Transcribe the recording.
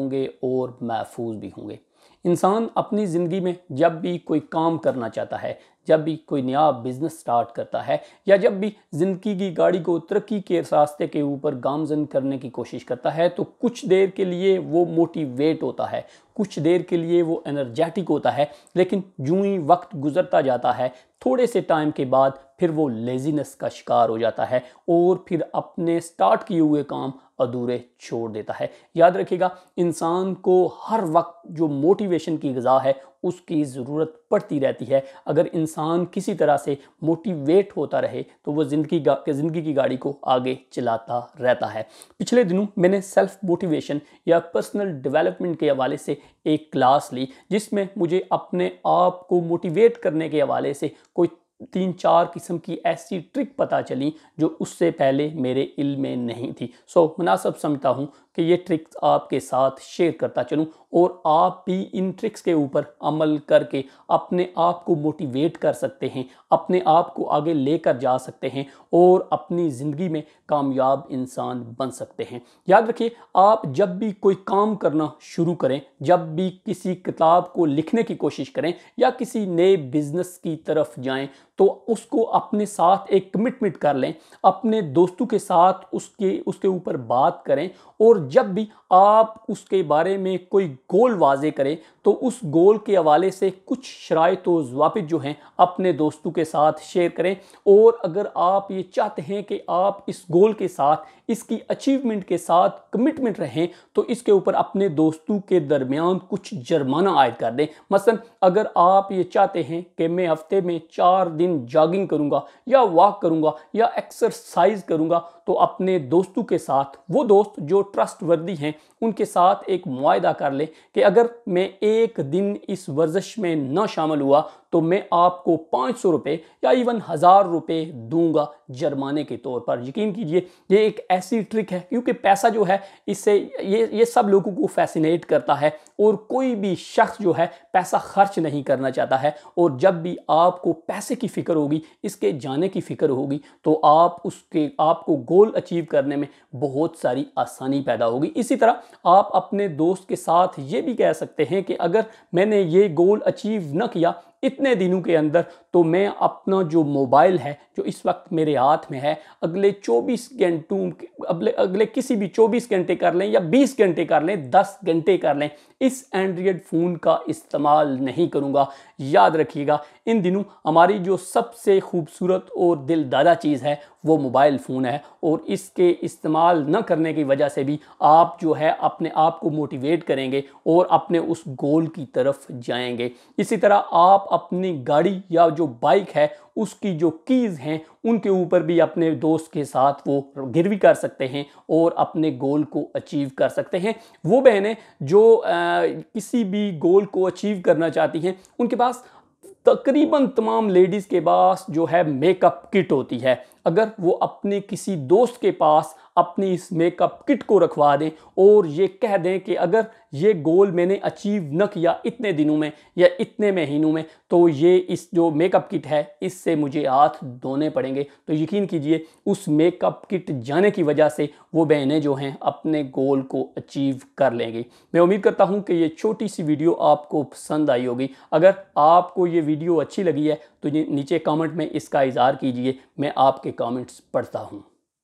होंगे और महफूज भी होंगे इंसान अपनी ज़िंदगी में जब भी कोई काम करना चाहता है जब भी कोई नया बिज़नेस स्टार्ट करता है या जब भी ज़िंदगी की गाड़ी को तरक्की के रास्ते के ऊपर गामजन करने की कोशिश करता है तो कुछ देर के लिए वो मोटिवेट होता है कुछ देर के लिए वो एनर्जेटिक होता है लेकिन जूं ही वक्त गुजरता जाता है थोड़े से टाइम के बाद फिर वो लेजीनेस का शिकार हो जाता है और फिर अपने स्टार्ट किए हुए काम अधूरे छोड़ देता है याद रखिएगा इंसान को हर वक्त जो मोटिवेशन की गज़ा है उसकी ज़रूरत पड़ती रहती है अगर इंसान किसी तरह से मोटिवेट होता रहे तो वो ज़िंदगी ज़िंदगी की गाड़ी को आगे चलाता रहता है पिछले दिनों मैंने सेल्फ मोटिवेशन या पर्सनल डेवलपमेंट के हवाले से एक क्लास ली जिसमें मुझे अपने आप को मोटिवेट करने के हवाले से कोई तीन चार किस्म की ऐसी ट्रिक पता चली जो उससे पहले मेरे इल में नहीं थी सो so, मुनासब समझता हूँ कि ये ट्रिक्स आपके साथ शेयर करता चलूँ और आप भी इन ट्रिक्स के ऊपर अमल करके अपने आप को मोटिवेट कर सकते हैं अपने आप को आगे लेकर जा सकते हैं और अपनी ज़िंदगी में कामयाब इंसान बन सकते हैं याद रखिए आप जब भी कोई काम करना शुरू करें जब भी किसी किताब को लिखने की कोशिश करें या किसी नए बिज़नेस की तरफ जाएं तो उसको अपने साथ एक कमिटमेंट कर लें अपने दोस्तों के साथ उसके उसके ऊपर बात करें और जब भी आप उसके बारे में कोई गोल वाजे करें तो उस गोल के हवाले से कुछ शराय तो वापस जो हैं अपने दोस्तों के साथ शेयर करें और अगर आप ये चाहते हैं कि आप इस गोल के साथ इसकी अचीवमेंट के साथ कमिटमेंट रहें तो इसके ऊपर अपने दोस्तों के दरमियान कुछ जुर्माना आयद कर दें मसलन अगर आप ये चाहते हैं कि मैं हफ्ते में चार दिन जॉगिंग करूँगा या वॉक करूँगा या एक्सरसाइज करूँगा तो अपने दोस्तों के साथ वो दोस्त जो ट्रस्ट ट्रस्टवर्दी हैं उनके साथ एक मुआदा कर लें कि अगर मैं एक दिन इस वर्जिश में ना शामिल हुआ तो मैं आपको पाँच सौ रुपये या इवन हज़ार रुपये दूंगा जुर्माने के तौर पर यकीन कीजिए ये एक ऐसी ट्रिक है क्योंकि पैसा जो है इससे ये ये सब लोगों को फैसिनेट करता है और कोई भी शख्स जो है पैसा खर्च नहीं करना चाहता है और जब भी आपको पैसे की फ़िक्र होगी इसके जाने की फ़िक्र होगी तो आप उसके आपको गोल अचीव करने में बहुत सारी आसानी पैदा पैदा होगी इसी तरह आप अपने दोस्त के साथ ये भी कह सकते हैं कि अगर मैंने ये गोल अचीव न किया इतने दिनों के अंदर तो मैं अपना जो मोबाइल है जो इस वक्त मेरे हाथ में है अगले 24 घंटों अगले अगले किसी भी 24 घंटे कर लें या 20 घंटे कर लें 10 घंटे कर लें इस एंड्रॉयड फ़ोन का इस्तेमाल नहीं करूंगा याद रखिएगा इन दिनों हमारी जो सबसे खूबसूरत और दिलदादा चीज़ है वो मोबाइल फ़ोन है और इसके इस्तेमाल न करने की वजह से भी आप जो है अपने आप को मोटिवेट करेंगे और अपने उस गोल की तरफ जाएंगे इसी तरह आप अपनी गाड़ी या जो बाइक है उसकी जो कीज़ हैं उनके ऊपर भी अपने दोस्त के साथ वो गिरवी कर सकते हैं और अपने गोल को अचीव कर सकते हैं वो बहनें जो आ, किसी भी गोल को अचीव करना चाहती हैं उनके पास तकरीबन तमाम लेडीज़ के पास जो है मेकअप किट होती है अगर वो अपने किसी दोस्त के पास अपनी इस मेकअप किट को रखवा दें और ये कह दें कि अगर ये गोल मैंने अचीव न किया इतने दिनों में या इतने महीनों में तो ये इस जो मेकअप किट है इससे मुझे हाथ धोने पड़ेंगे तो यकीन कीजिए उस मेकअप किट जाने की वजह से वो बहनें जो हैं अपने गोल को अचीव कर लेंगी मैं उम्मीद करता हूँ कि ये छोटी सी वीडियो आपको पसंद आई होगी अगर आपको ये वीडियो अच्छी लगी है तो नीचे कमेंट में इसका इज़हार कीजिए मैं आपके कमेंट्स पढ़ता हूँ